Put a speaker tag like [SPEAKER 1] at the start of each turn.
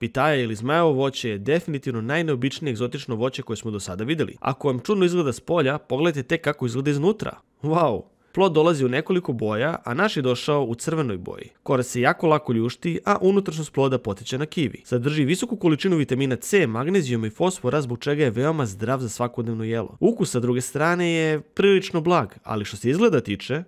[SPEAKER 1] Pitaja ili zmajevo voće je definitivno najneobičnije egzotično voće koje smo do sada vidjeli. Ako vam čudno izgleda s polja, pogledajte tek kako izgleda iznutra. Wow! Plod dolazi u nekoliko boja, a naš je došao u crvenoj boji. Kora se jako lako ljušti, a unutrašnjost ploda potiče na kivi. Sadrži visoku količinu vitamina C, magnezijuma i fosfora, zbog čega je veoma zdrav za svakodnevno jelo. Ukus sa druge strane je prilično blag, ali što se izgleda tiče,